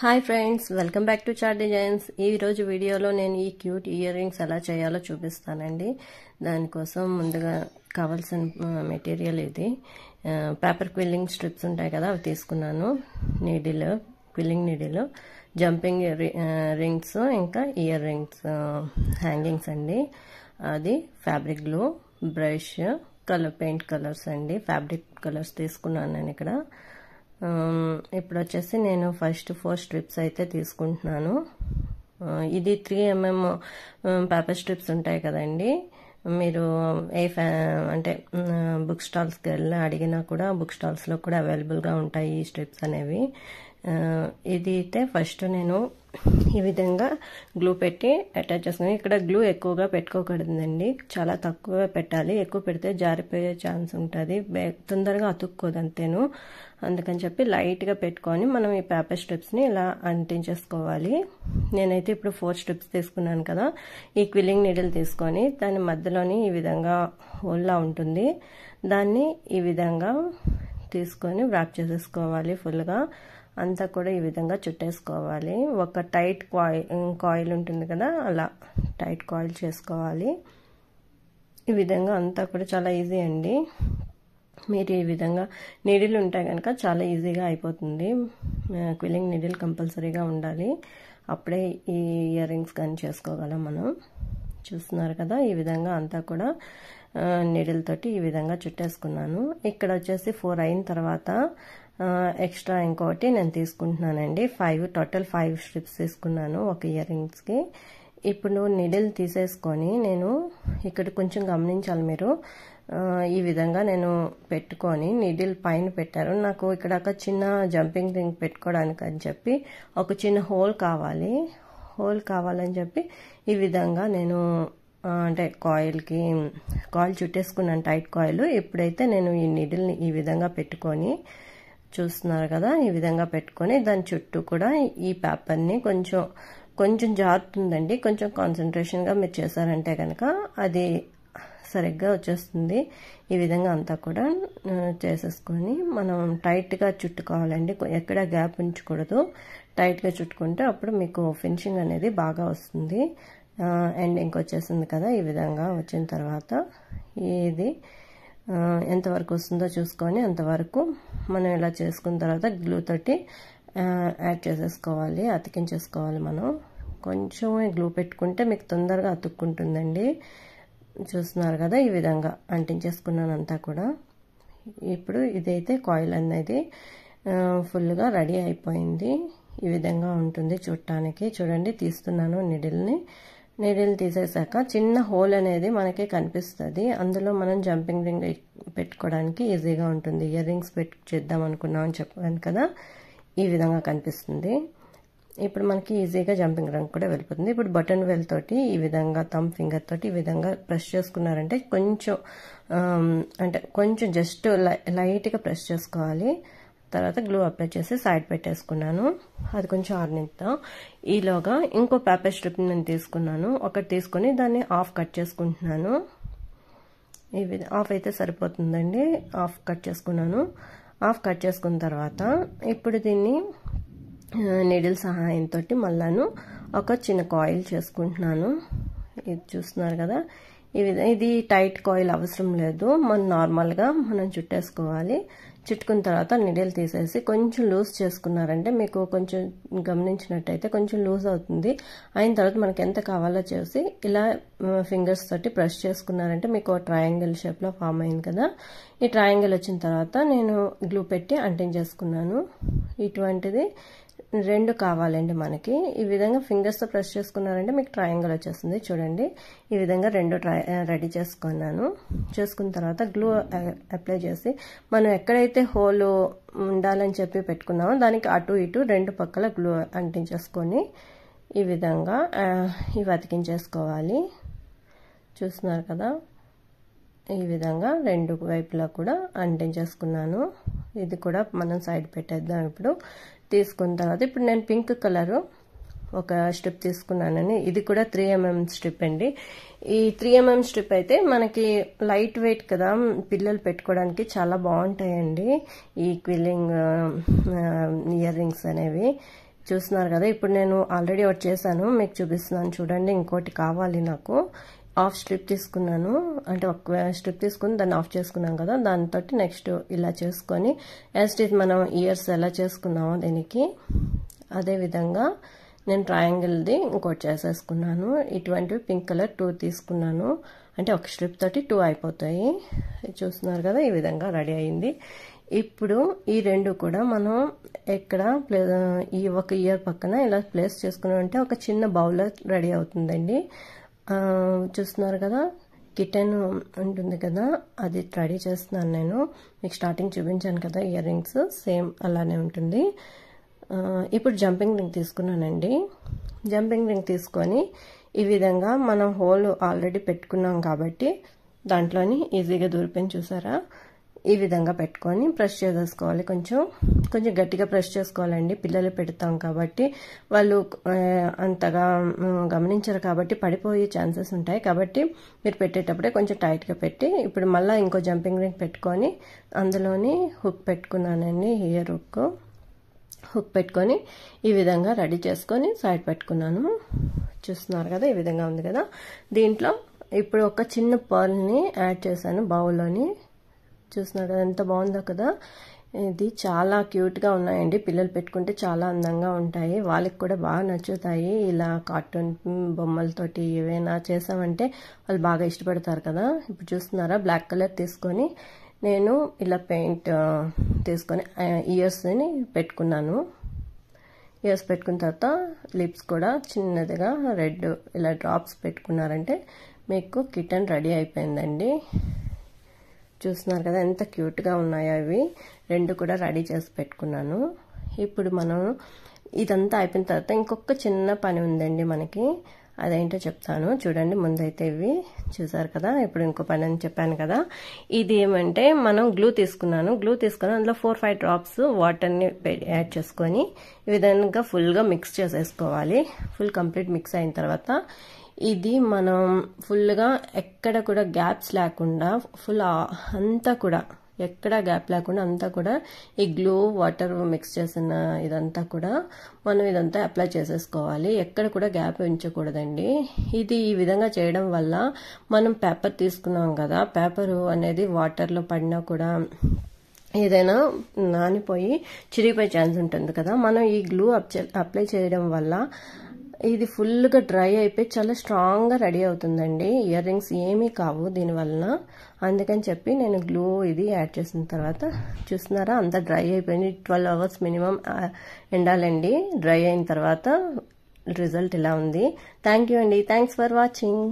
hi friends welcome back to చార్ designs ఈరోజు వీడియోలో నేను ఈ క్యూట్ ఇయర్ రింగ్స్ ఎలా చేయాలో చూపిస్తానండి దానికోసం ముందుగా కావాల్సిన మెటీరియల్ ఇది పేపర్ క్విల్లింగ్ స్ట్రిప్స్ ఉంటాయి కదా అవి తీసుకున్నాను needle quilling needle jumping rings ఇంకా ఇయర్ రింగ్స్ హ్యాంగింగ్స్ అండి అది fabric glue brush colour paint colours అండి ఫ్యాబ్రిక్ కలర్స్ తీసుకున్నాను నేను ఇక్కడ Um, ఇప్పుడు వచ్చేసి నేను ఫస్ట్ ఫోర్ స్ట్రిప్స్ అయితే తీసుకుంటున్నాను uh, ఇది త్రీ ఎంఎం పేపర్ స్ట్రిప్స్ ఉంటాయి కదండి మీరు ఏ అంటే బుక్ స్టాల్స్కి వెళ్ళి అడిగినా కూడా బుక్ స్టాల్స్లో కూడా అవైలబుల్గా ఉంటాయి ఈ స్ట్రిప్స్ అనేవి uh, ఇది అయితే ఫస్ట్ నేను ఈ విధంగా గ్లూ పెట్టి అటాచ్ చేసుకుని ఇక్కడ గ్లూ ఎక్కువగా పెట్టుకోకూడదండి చాలా తక్కువగా పెట్టాలి ఎక్కువ పెడితే జారిపోయే ఛాన్స్ ఉంటుంది తొందరగా అతుక్కోదంతేను అందుకని చెప్పి లైట్గా పెట్టుకొని మనం ఈ పేపర్ స్ట్రిప్స్ని ఇలా అంటించేసుకోవాలి నేనైతే ఇప్పుడు ఫోర్ స్ట్రిప్స్ తీసుకున్నాను కదా ఈ క్విల్లింగ్ నీడిల్ తీసుకొని దాని మధ్యలోని ఈ విధంగా హోల్లా ఉంటుంది దాన్ని ఈ విధంగా తీసుకొని వ్రాప్ చేసేసుకోవాలి ఫుల్గా అంతా కూడా ఈ విధంగా చుట్టేసుకోవాలి ఒక టైట్ కాయిల్ కాయిల్ ఉంటుంది కదా అలా టైట్ కాయిల్ చేసుకోవాలి ఈ విధంగా అంతా కూడా చాలా ఈజీ అండి మీరు ఈ విధంగా నీడిల్ ఉంటే కనుక చాలా ఈజీగా అయిపోతుంది క్విల్లింగ్ నీడిల్ కంపల్సరీగా ఉండాలి అప్పుడే ఈ ఇయర్ రింగ్స్ కానీ చేసుకోగలం మనం చూస్తున్నారు కదా ఈ విధంగా అంతా కూడా నీడిల్ తోటి ఈ విధంగా చుట్టేసుకున్నాను ఇక్కడ వచ్చేసి ఫోర్ అయిన తర్వాత ఎక్స్ట్రా ఇంకోటి నేను తీసుకుంటున్నానండి ఫైవ్ టోటల్ ఫైవ్ స్ట్రిప్స్ తీసుకున్నాను ఒక ఇయర్ రింగ్స్కి ఇప్పుడు నీడిల్ తీసేసుకొని నేను ఇక్కడ కొంచెం గమనించాలి మీరు ఈ విధంగా నేను పెట్టుకొని నీడిల్ పైన పెట్టారు నాకు ఇక్కడ ఒక చిన్న జంపింగ్ రింగ్ పెట్టుకోవడానికి అని చెప్పి ఒక చిన్న హోల్ కావాలి హోల్ కావాలని చెప్పి ఈ విధంగా నేను అంటే కాయిల్కి కాయిల్ చుట్టేసుకున్నాను టైట్ కాయిల్ ఇప్పుడైతే నేను ఈ నీడిల్ని ఈ విధంగా పెట్టుకొని చూస్తున్నారు కదా ఈ విధంగా పెట్టుకొని దాని చుట్టూ కూడా ఈ పేపర్ని కొంచెం కొంచెం జారుతుందండి కొంచెం కాన్సన్ట్రేషన్గా మీరు చేశారంటే కనుక అది సరిగ్గా వచ్చేస్తుంది ఈ విధంగా అంతా కూడా చేసేసుకొని మనం టైట్గా చుట్టుకోవాలండి ఎక్కడ గ్యాప్ ఉంచకూడదు టైట్గా చుట్టుకుంటే అప్పుడు మీకు ఫినిషింగ్ అనేది బాగా వస్తుంది అండ్ ఇంకొచ్చేసింది కదా ఈ విధంగా వచ్చిన తర్వాత ఇది ఎంతవరకు వస్తుందో చూసుకొని అంతవరకు మనం ఇలా చేసుకున్న తర్వాత గ్లూ తోటి యాడ్ చేసేసుకోవాలి అతికించేసుకోవాలి మనం కొంచెం గ్లూ పెట్టుకుంటే మీకు తొందరగా అతుక్కుంటుందండి చూస్తున్నారు కదా ఈ విధంగా అంటించేసుకున్నాను అంతా కూడా ఇప్పుడు ఇదైతే కాయిల్ అనేది ఫుల్గా రెడీ అయిపోయింది ఈ విధంగా ఉంటుంది చుట్టానికి చూడండి తీస్తున్నాను నిడిల్ని నీడిల్ తీసేసాక చిన్న హోల్ అనేది మనకి కనిపిస్తుంది అందులో మనం జంపింగ్ రింగ్ పెట్టుకోవడానికి ఈజీగా ఉంటుంది ఇయర్ రింగ్స్ పెట్టు చేద్దాం అనుకున్నామని చెప్పాను కదా ఈ విధంగా కనిపిస్తుంది ఇప్పుడు మనకి ఈజీగా జంపింగ్ రంగు కూడా వెళ్ళిపోతుంది ఇప్పుడు బటన్ వెల్ తోటి ఈ విధంగా థమ్ ఫింగర్ తోటి ఈ విధంగా ప్రెస్ చేసుకున్నారంటే కొంచెం um, అంటే కొంచెం జస్ట్ లైట్గా ప్రెస్ చేసుకోవాలి తర్వాత గ్లూ అప్లై చేసి సైడ్ పెట్టేసుకున్నాను అది కొంచెం ఆరినిద్దాం ఈలోగా ఇంకో పేపర్ స్ట్రిప్ నేను తీసుకున్నాను ఒకటి తీసుకొని దాన్ని ఆఫ్ కట్ చేసుకుంటున్నాను ఈ ఆఫ్ అయితే సరిపోతుందండి ఆఫ్ కట్ చేసుకున్నాను ఆఫ్ కట్ చేసుకున్న తర్వాత ఇప్పుడు దీన్ని నీడిల్ సహాయంతో మళ్ళాను ఒక చిన్న కాయిల్ చేసుకుంటున్నాను ఇది చూస్తున్నారు కదా ఈ విధంగా ఇది టైట్ కాయిల్ అవసరం లేదు మనం నార్మల్గా మనం చుట్టేసుకోవాలి చుట్టుకున్న తర్వాత నిడిల్ తీసేసి కొంచెం లూజ్ చేసుకున్నారంటే మీకు కొంచెం గమనించినట్టయితే కొంచెం లూజ్ అవుతుంది అయిన తర్వాత మనకి ఎంత కావాలో చేసి ఇలా ఫింగర్స్ తోటి ప్రెస్ చేసుకున్నారంటే మీకు ట్రయాంగిల్ షేప్లో ఫామ్ అయింది కదా ఈ ట్రయాంగిల్ వచ్చిన తర్వాత నేను గ్లూ పెట్టి అంటించేసుకున్నాను ఇటువంటిది రెండు కావాలండి మనకి ఈ విధంగా ఫింగర్స్తో ప్రెస్ చేసుకున్నారంటే మీకు ట్రయాంగిల్ వచ్చేస్తుంది చూడండి ఈ విధంగా రెండు రెడీ చేసుకున్నాను చేసుకున్న తర్వాత గ్లూ అప్లై చేసి మనం ఎక్కడైతే హోల్ ఉండాలని చెప్పి పెట్టుకున్నామో దానికి అటు ఇటు రెండు పక్కల గ్లూ అంటించేసుకొని ఈ విధంగా ఇవి అతికించేసుకోవాలి చూస్తున్నారు కదా ఈ విధంగా రెండు వైపులా కూడా అంటించేసుకున్నాను ఇది కూడా మనం సైడ్ పెట్టేద్దాం ఇప్పుడు తీసుకున్న తర్వాత ఇప్పుడు నేను పింక్ కలరు ఒక స్ట్రిప్ తీసుకున్నానని ఇది కూడా త్రీ ఎంఎం mm స్ట్రిప్ అండి ఈ త్రీ ఎంఎం mm స్ట్రిప్ అయితే మనకి లైట్ వెయిట్ కదా పిల్లలు పెట్టుకోవడానికి చాలా బాగుంటాయండి ఈ క్విల్లింగ్ ఇయర్ రింగ్స్ అనేవి చూస్తున్నారు కదా ఇప్పుడు నేను ఆల్రెడీ ఒకటి చేశాను మీకు చూపిస్తున్నాను చూడండి ఇంకోటి కావాలి నాకు ఆఫ్ స్ట్రిప్ తీసుకున్నాను అంటే ఒక స్ట్రిప్ తీసుకుని దాన్ని ఆఫ్ చేసుకున్నాం కదా దాంతో నెక్స్ట్ ఇలా చేసుకొని యాస్టీజ్ మనం ఇయర్స్ ఎలా చేసుకున్నామో దీనికి అదేవిధంగా నేను ట్రయాంగిల్ది ఇంకోటి చేసేసుకున్నాను ఇటువంటి పింక్ కలర్ టూ తీసుకున్నాను అంటే ఒక స్ట్రిప్ తోటి టూ అయిపోతాయి చూస్తున్నారు కదా ఈ విధంగా రెడీ అయింది ఇప్పుడు ఈ రెండు కూడా మనం ఎక్కడ ఈ ఒక ఇయర్ పక్కన ఇలా ప్లేస్ చేసుకున్నామంటే ఒక చిన్న బౌల్ రెడీ అవుతుందండి చూస్తున్నారు కదా కిటెన్ ఉంటుంది కదా అది రెడీ చేస్తున్నాను నేను మీకు స్టార్టింగ్ చూపించాను కదా ఇయర్ రింగ్స్ సేమ్ అలానే ఉంటుంది ఇప్పుడు జంపింగ్ రింగ్ తీసుకున్నానండి జంపింగ్ రింగ్ తీసుకొని ఈ విధంగా మనం హోల్ ఆల్రెడీ పెట్టుకున్నాం కాబట్టి దాంట్లోని ఈజీగా దూరిపోయింది చూసారా ఈ విధంగా పెట్టుకొని బ్రష్ చేసేసుకోవాలి కొంచెం కొంచెం గట్టిగా బ్రష్ చేసుకోవాలండి పిల్లలు పెడతాం కాబట్టి వాళ్ళు అంతగా గమనించరు కాబట్టి పడిపోయే ఛాన్సెస్ ఉంటాయి కాబట్టి మీరు పెట్టేటప్పుడే కొంచెం టైట్గా పెట్టి ఇప్పుడు మళ్ళీ ఇంకో జంపింగ్ రింగ్ పెట్టుకొని అందులోని హుక్ పెట్టుకున్నానండి హియర్ హుక్ హుక్ పెట్టుకొని ఈ విధంగా రెడీ చేసుకొని సైడ్ పెట్టుకున్నాను చూస్తున్నారు కదా ఈ విధంగా ఉంది కదా దీంట్లో ఇప్పుడు ఒక చిన్న పర్ల్ని యాడ్ చేశాను బౌల్లోని చూస్తున్నారు కదా ఎంత బాగుందో కదా ఇది చాలా క్యూట్గా ఉన్నాయండి పిల్లలు పెట్టుకుంటే చాలా అందంగా ఉంటాయి వాళ్ళకి కూడా బాగా నచ్చుతాయి ఇలా కార్టూన్ బొమ్మలతోటి ఏవైనా చేసామంటే వాళ్ళు బాగా ఇష్టపడతారు కదా ఇప్పుడు చూస్తున్నారా బ్లాక్ కలర్ తీసుకొని నేను ఇలా పెయింట్ తీసుకొని ఇయర్స్ని పెట్టుకున్నాను ఇయర్స్ పెట్టుకున్న తర్వాత లిప్స్ కూడా చిన్నదిగా రెడ్ ఇలా డ్రాప్స్ పెట్టుకున్నారంటే మీకు కిటన్ రెడీ అయిపోయిందండి చూస్తున్నారు కదా ఎంత క్యూట్గా ఉన్నాయో అవి రెండు కూడా రెడీ చేసి పెట్టుకున్నాను ఇప్పుడు మనం ఇదంతా అయిపోయిన తర్వాత ఇంకొక చిన్న పని ఉందండి మనకి అదేంటో చెప్తాను చూడండి ముందైతే ఇవి చూసారు కదా ఇప్పుడు ఇంకో పని అని చెప్పాను కదా ఇది ఏమంటే మనం గ్లూ తీసుకున్నాను గ్లూ తీసుకుని అందులో ఫోర్ ఫైవ్ డ్రాప్స్ వాటర్ని యాడ్ చేసుకొని ఈ విధంగా ఫుల్గా మిక్స్ చేసేసుకోవాలి ఫుల్ కంప్లీట్ మిక్స్ అయిన తర్వాత ఇది మనం ఫుల్గా ఎక్కడ కూడా గ్యాప్స్ లేకుండా ఫుల్ అంతా కూడా ఎక్కడ గ్యాప్ లేకుండా అంతా కూడా ఈ గ్లో వాటర్ మిక్స్ చేసిన ఇదంతా కూడా మనం ఇదంతా అప్లై చేసేసుకోవాలి ఎక్కడ కూడా గ్యాప్ ఉంచకూడదండి ఇది ఈ విధంగా చేయడం వల్ల మనం పేపర్ తీసుకున్నాం కదా పేపరు అనేది వాటర్లో పడినా కూడా ఏదైనా నానిపోయి చిరిగిపోయే ఛాన్స్ ఉంటుంది కదా మనం ఈ గ్లూ అప్లై చేయడం వల్ల ఇది ఫుల్గా డ్రై అయిపోయి చాలా స్ట్రాంగ్గా రెడీ అవుతుందండి ఇయర్ రింగ్స్ ఏమీ కావు దీనివలన అందుకని చెప్పి నేను గ్లూ ఇది యాడ్ చేసిన తర్వాత చూస్తున్నారా అంత డ్రై అయిపోయింది ట్వెల్వ్ అవర్స్ మినిమం ఎండాలండి డ్రై అయిన తర్వాత రిజల్ట్ ఇలా ఉంది థ్యాంక్ యూ అండి థ్యాంక్స్ ఫర్ వాచింగ్